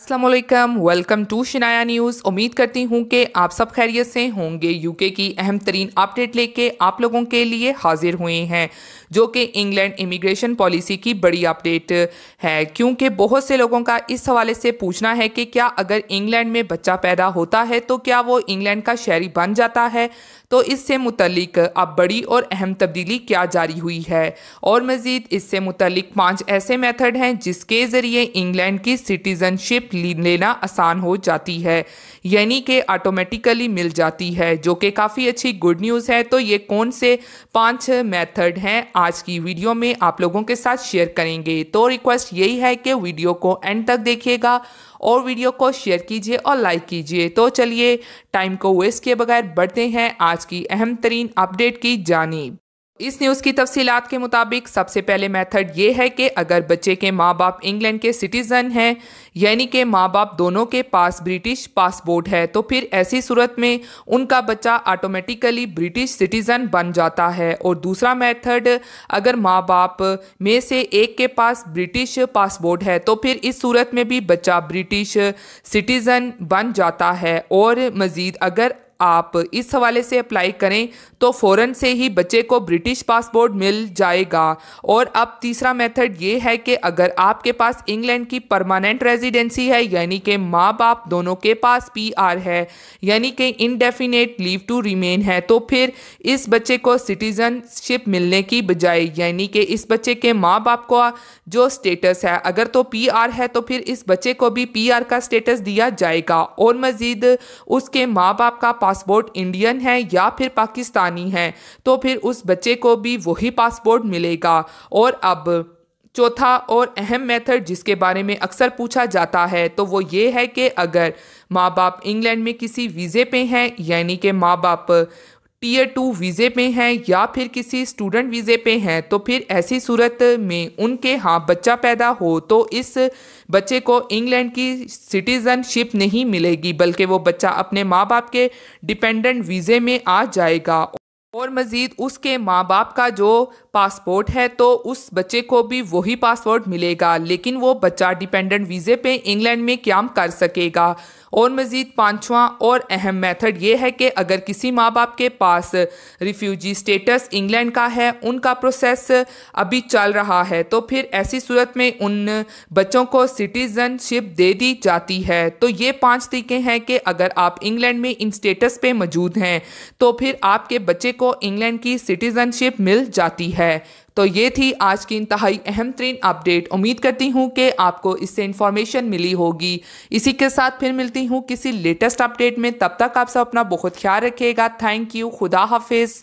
Aslam welcome to Shanaya news उम्मीद करती हूँ कि आप सब खैरियत से होंगे यूके की अहम तरीन अपडेट लेके आप लोगों के लिए हाजिर हुए हैं जो कि इंग्लैंड इमिग्रेशन पॉलिसी की बड़ी अपडेट है क्योंकि बहुत से लोगों का इस हवाले से पूछना है कि क्या अगर इंग्लैंड में बच्चा पैदा होता है तो क्या वो इंग्लैंड का शहरी बन जाता है तो इससे मुतलिक अब बड़ी और अहम तब्दीली क्या जारी हुई है और मज़ीद इससे मुतलिक पाँच ऐसे मेथड हैं जिसके ज़रिए इंग्लैंड की सिटीज़नशिप लेना आसान हो जाती है यानी कि ऑटोमेटिकली मिल जाती है जो कि काफ़ी अच्छी गुड न्यूज़ है तो ये कौन से पाँच मेथड हैं आज की वीडियो में आप लोगों के साथ शेयर करेंगे तो रिक्वेस्ट यही है कि वीडियो को एंड तक देखिएगा और वीडियो को शेयर कीजिए और लाइक कीजिए तो चलिए टाइम को वेस्ट किए बगैर बढ़ते हैं आज की अहम तरीन अपडेट की जानी इस न्यूज़ की तफसीत के मुताबिक सबसे पहले मेथड ये है कि अगर बच्चे के माँ बाप इंग्लैंड के सिटीज़न हैं यानी कि माँ बाप दोनों के पास ब्रिटिश पासपोर्ट है तो फिर ऐसी सूरत में उनका बच्चा ऑटोमेटिकली ब्रिटिश सिटीज़न बन जाता है और दूसरा मेथड अगर माँ बाप में से एक के पास ब्रिटिश पासपोर्ट है तो फिर इस सूरत में भी बच्चा ब्रिटिश सिटीज़न बन जाता है और मज़ीद अगर आप इस हवाले से अप्लाई करें तो फ़ौर से ही बच्चे को ब्रिटिश पासपोर्ट मिल जाएगा और अब तीसरा मेथड ये है कि अगर आपके पास इंग्लैंड की परमानेंट रेजिडेंसी है यानी कि माँ बाप दोनों के पास पी आर है यानी कि इनडेफिनेट लीव टू रिमेन है तो फिर इस बच्चे को सिटीज़नशिप मिलने की बजाय यानी कि इस बच्चे के माँ बाप का जो स्टेटस है अगर तो पी आर है तो फिर इस बच्चे को भी पी आर का स्टेटस दिया जाएगा और मज़ीद उसके माँ बाप का पासपोर्ट इंडियन है या फिर पाकिस्तानी है तो फिर उस बच्चे को भी वही पासपोर्ट मिलेगा और अब चौथा और अहम मेथड जिसके बारे में अक्सर पूछा जाता है तो वो ये है कि अगर माँ बाप इंग्लैंड में किसी वीज़े पे हैं यानी कि माँ बाप ए टू वीज़े पे हैं या फिर किसी स्टूडेंट वीज़े पे हैं तो फिर ऐसी सूरत में उनके यहाँ बच्चा पैदा हो तो इस बच्चे को इंग्लैंड की सिटीज़नशिप नहीं मिलेगी बल्कि वो बच्चा अपने माँ बाप के डिपेंडेंट वीज़े में आ जाएगा और मज़ीद उसके माँ बाप का जो पासपोर्ट है तो उस बच्चे को भी वही पासपोर्ट मिलेगा लेकिन वो बच्चा डिपेंडेंट वीज़े पे इंग्लैंड में क्या कर सकेगा और मज़ीद पाँचवा और अहम मेथड ये है कि अगर किसी माँ बाप के पास रिफ्यूजी स्टेटस इंग्लैंड का है उनका प्रोसेस अभी चल रहा है तो फिर ऐसी सूरत में उन बच्चों को सिटीज़नशिप दे दी जाती है तो ये पाँच तरीके हैं कि अगर आप इंग्लैंड में इन स्टेटस पे मौजूद हैं तो फिर आपके बच्चे को इंग्लैंड की सिटीज़नशिप मिल जाती है है तो ये थी आज की इंतहाई अहम तरीन अपडेट उम्मीद करती हूँ कि आपको इससे इन्फॉर्मेशन मिली होगी इसी के साथ फिर मिलती हूँ किसी लेटेस्ट अपडेट में तब तक आप सब अपना बहुत ख्याल रखिएगा थैंक यू खुदा हाफिज़